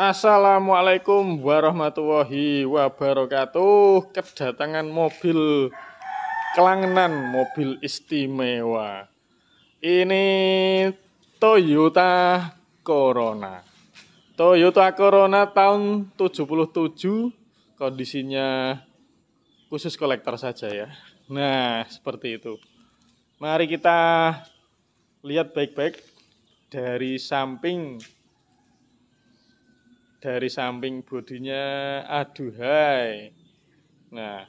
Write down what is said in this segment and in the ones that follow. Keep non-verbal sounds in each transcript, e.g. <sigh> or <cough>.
Assalamualaikum warahmatullahi wabarakatuh. Kedatangan mobil kelangenan, mobil istimewa. Ini Toyota Corona. Toyota Corona tahun 77 kondisinya khusus kolektor saja ya. Nah, seperti itu. Mari kita lihat baik-baik dari samping dari samping bodinya aduhai nah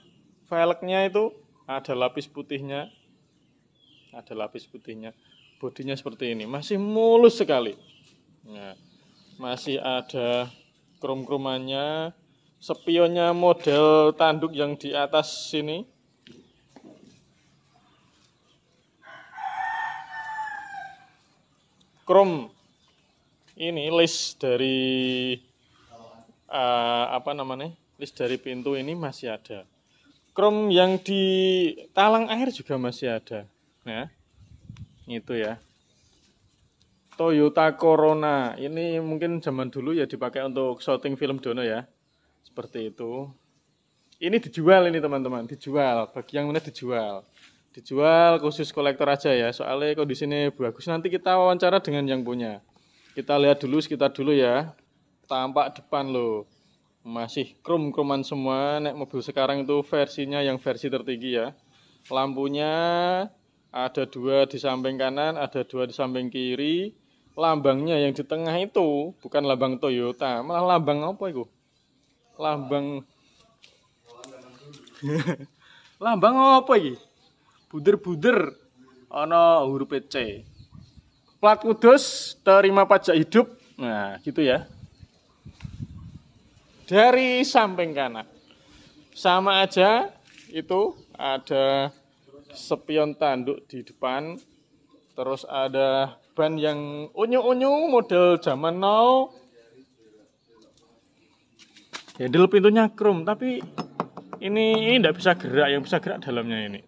velgnya itu ada lapis putihnya ada lapis putihnya bodinya seperti ini masih mulus sekali nah, masih ada krom-kromannya, spionnya model tanduk yang di atas sini krom ini list dari uh, apa namanya list dari pintu ini masih ada. Chrome yang di talang air juga masih ada. Ya. Itu ya. Toyota Corona. Ini mungkin zaman dulu ya dipakai untuk shooting film dono ya. Seperti itu. Ini dijual ini teman-teman, dijual. Bagi yang mana dijual. Dijual khusus kolektor aja ya. Soalnya kondisinya bagus. Nanti kita wawancara dengan yang punya. Kita lihat dulu sekitar dulu ya tampak depan loh. Masih krom kroman semua. Nek mobil sekarang itu versinya yang versi tertinggi ya. Lampunya ada dua di samping kanan, ada dua di samping kiri. Lambangnya yang di tengah itu bukan lambang Toyota, malah lambang apa itu? Lambang <laughs> lambang apa ini Buder-buder ana huruf C. Plat Kudus terima pajak hidup. Nah, gitu ya dari samping kanan. Sama aja itu ada spion tanduk di depan, terus ada ban yang unyu-unyu model zaman now. Handle pintunya chrome, tapi ini tidak bisa gerak, yang bisa gerak dalamnya ini.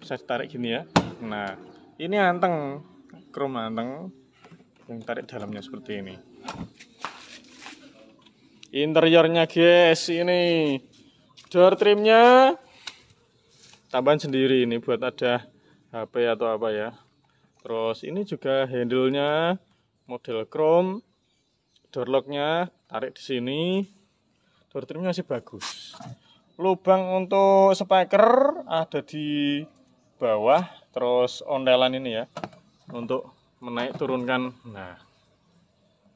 Bisa tarik gini ya. Nah, ini anteng, chrome anteng yang tarik dalamnya seperti ini. Interiornya guys, ini door trimnya tambahan sendiri ini buat ada HP atau apa ya. Terus ini juga handle-nya model chrome. Door lock-nya tarik di sini. Door trimnya masih bagus. Lubang untuk speaker ada di bawah, terus ondelan ini ya. Untuk menaik turunkan. Nah,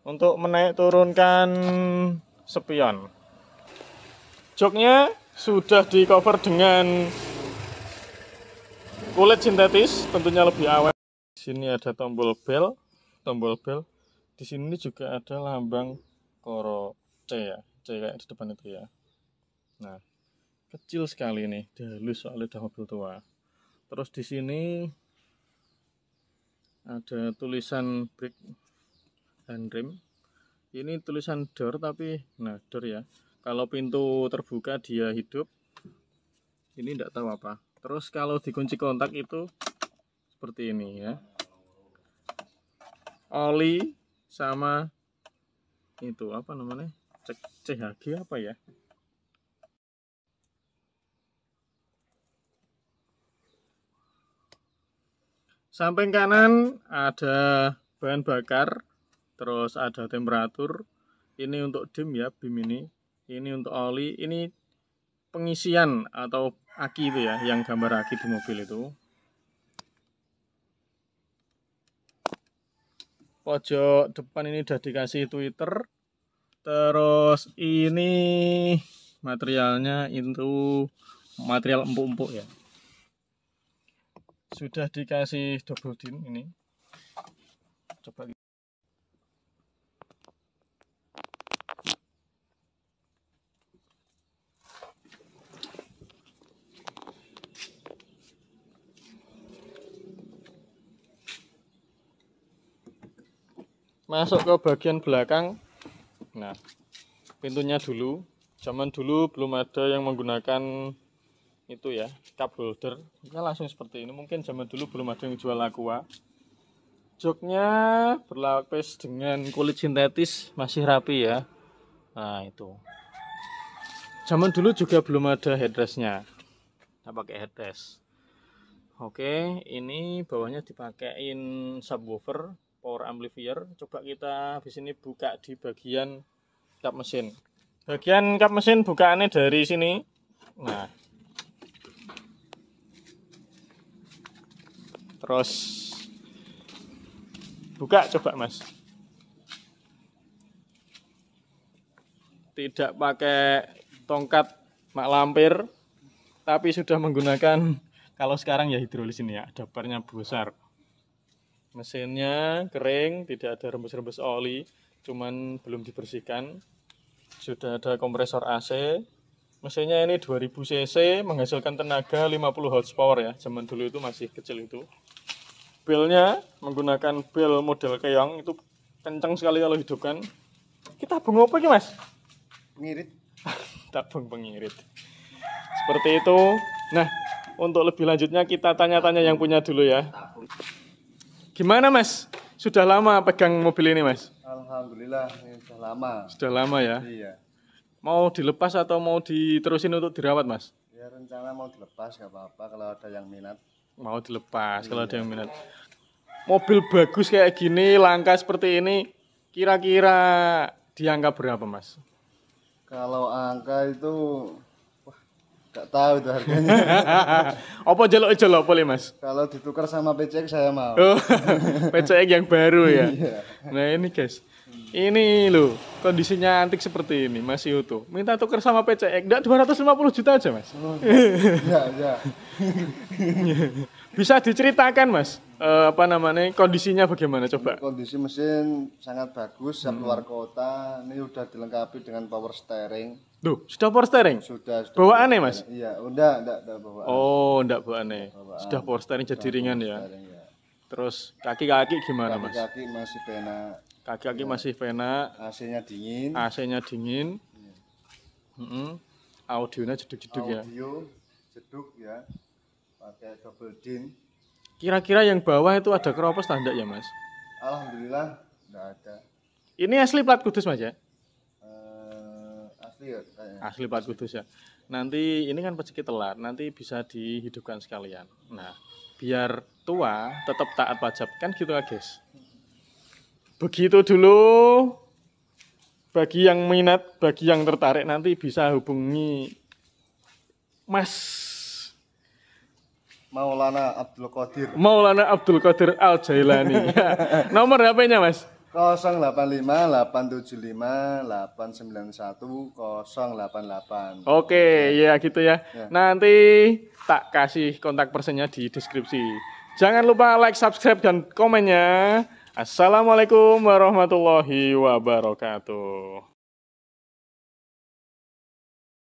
untuk menaik turunkan sepian. joknya sudah di cover dengan kulit sintetis tentunya lebih awet di sini ada tombol bel tombol bel di sini juga ada lambang koro C ya C kayak di depan itu ya nah kecil sekali nih dahulu soalnya udah mobil tua terus di sini ada tulisan brick and rim ini tulisan door tapi nah door ya kalau pintu terbuka dia hidup ini tidak tahu apa terus kalau dikunci kontak itu seperti ini ya oli sama itu apa namanya cek CHG apa ya samping kanan ada bahan bakar terus ada temperatur ini untuk dim ya bim ini ini untuk oli ini pengisian atau aki itu ya yang gambar aki di mobil itu pojok depan ini sudah dikasih twitter terus ini materialnya itu material empuk-empuk ya sudah dikasih double din ini coba masuk ke bagian belakang nah pintunya dulu zaman dulu belum ada yang menggunakan itu ya cup holder kita langsung seperti ini mungkin zaman dulu belum ada yang jual aqua joknya berlapis dengan kulit sintetis masih rapi ya nah itu zaman dulu juga belum ada headrestnya kita pakai headrest oke ini bawahnya dipakein subwoofer power amplifier coba kita di sini buka di bagian kap mesin bagian kap mesin bukaannya dari sini nah terus buka coba mas tidak pakai tongkat mak lampir tapi sudah menggunakan kalau sekarang ya hidrolis ini ya Dapernya besar mesinnya kering tidak ada rembes-rembes oli cuman belum dibersihkan sudah ada kompresor AC mesinnya ini 2000 cc menghasilkan tenaga 50 horsepower ya zaman dulu itu masih kecil itu belnya menggunakan bel model keong itu kencang sekali kalau hidupkan kita bung apa ini mas? pengirit <laughs> tabung pengirit seperti itu nah untuk lebih lanjutnya kita tanya-tanya yang punya dulu ya Gimana Mas? Sudah lama pegang mobil ini Mas? Alhamdulillah, sudah lama. Sudah lama ya? Iya. Mau dilepas atau mau diterusin untuk dirawat Mas? Ya rencana mau dilepas gak apa-apa kalau ada yang minat. Mau dilepas kalau ada yang minat. Mobil bagus kayak gini, langka seperti ini, kira-kira dianggap berapa Mas? Kalau angka itu Gak tahu itu harganya. <laughs> apa jelok jelok boleh ya, mas? Kalau ditukar sama PCX saya mau. Oh, <laughs> PCX yang baru ya. Iya. nah ini guys, ini loh kondisinya antik seperti ini masih utuh. Minta tukar sama PCX, enggak 250 juta aja mas. Oh, ya, ya. <laughs> Bisa diceritakan mas, eh, apa namanya kondisinya bagaimana coba? Kondisi mesin sangat bagus, siap hmm. luar kota. Ini udah dilengkapi dengan power steering Duh, sudah power steering? Sudah. sudah bawaannya, Mas? Iya, udah, enggak, enggak bawaan. Oh, enggak bawaannya. Bawaan. Sudah power steering jadi ringan ya? ya. Terus kaki-kaki gimana, kaki -kaki Mas? Kaki-kaki masih pena. Kaki-kaki ya. masih pena. AC-nya dingin. AC-nya dingin. Ya. Mm -hmm. Audionya jeduk-jeduk ya? Audio jeduk ya. Pakai double din. Kira-kira yang bawah itu ada keropos tanda ya, Mas? Alhamdulillah, enggak ada. Ini asli plat kudus, Mas ya? asli ya asli Pak gitu kudus ya nanti ini kan rezeki telat nanti bisa dihidupkan sekalian nah biar tua tetap taat pajak kan gitu ya guys begitu dulu bagi yang minat bagi yang tertarik nanti bisa hubungi Mas Maulana Abdul Qadir Maulana Abdul Qadir Al Jailani <laughs> nomor HP-nya Mas 875 891 088. Oke, ya gitu ya. ya. Nanti tak kasih kontak personnya di deskripsi. Jangan lupa like, subscribe dan komennya. Assalamualaikum warahmatullahi wabarakatuh.